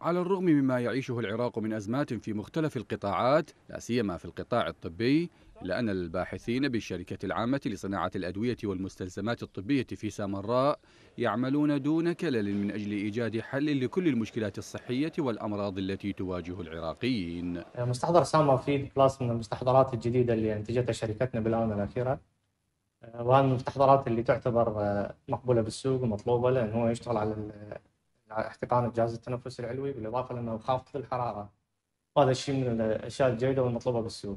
على الرغم مما يعيشه العراق من أزمات في مختلف القطاعات لا سيما في القطاع الطبي إلا أن الباحثين بالشركة العامة لصناعة الأدوية والمستلزمات الطبية في سامراء يعملون دون كلل من أجل إيجاد حل لكل المشكلات الصحية والأمراض التي تواجه العراقيين مستحضر سامر فيد بلس من المستحضرات الجديدة اللي أنتجتها شركتنا بالآونة الأخيرة وهذه المستحضرات اللي تعتبر مقبولة بالسوق ومطلوبة لأنه هو يشتغل على احتقان الجهاز التنفسي العلوي بالاضافه لانه خافض الحراره وهذا الشيء من الاشياء الجيده والمطلوبه بالسوق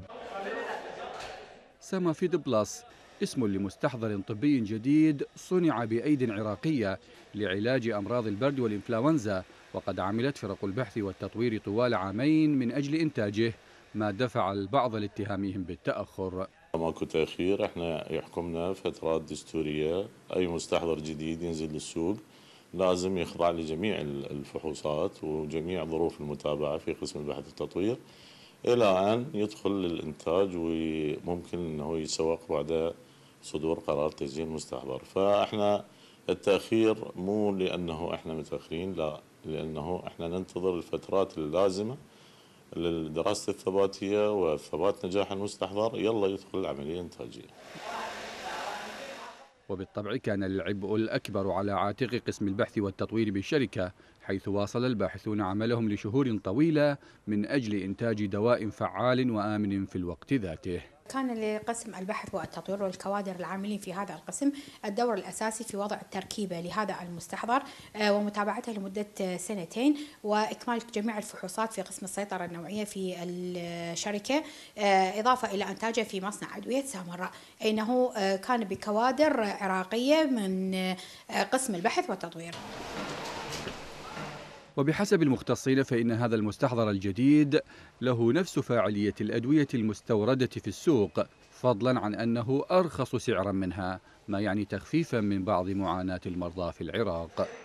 سما فيد بلس اسم لمستحضر طبي جديد صنع بأيد عراقية لعلاج أمراض البرد والإنفلونزا وقد عملت فرق البحث والتطوير طوال عامين من أجل إنتاجه ما دفع البعض لاتهامهم بالتأخر ماكو تأخير احنا يحكمنا فترات دستورية أي مستحضر جديد ينزل للسوق لازم يخضع لجميع الفحوصات وجميع ظروف المتابعة في قسم البحث والتطوير إلى أن يدخل للإنتاج وممكن أنه يتسوق بعد صدور قرار تسجيل مستحضر فإحنا التأخير مو لأنه إحنا متأخرين لا لأنه إحنا ننتظر الفترات اللازمة للدراسة الثباتية وثبات نجاح المستحضر يلا يدخل العملية الإنتاجية وبالطبع كان العبء الأكبر على عاتق قسم البحث والتطوير بالشركة حيث واصل الباحثون عملهم لشهور طويلة من أجل إنتاج دواء فعال وآمن في الوقت ذاته كان لقسم البحث والتطوير والكوادر العاملين في هذا القسم الدور الأساسي في وضع التركيبة لهذا المستحضر آه، ومتابعته لمدة سنتين وإكمال جميع الفحوصات في قسم السيطرة النوعية في الشركة آه، إضافة إلى أنتاجه في مصنع أدوية سامراء أنه آه، كان بكوادر عراقية من قسم البحث والتطوير وبحسب المختصين فإن هذا المستحضر الجديد له نفس فاعلية الأدوية المستوردة في السوق فضلا عن أنه أرخص سعرا منها ما يعني تخفيفا من بعض معاناة المرضى في العراق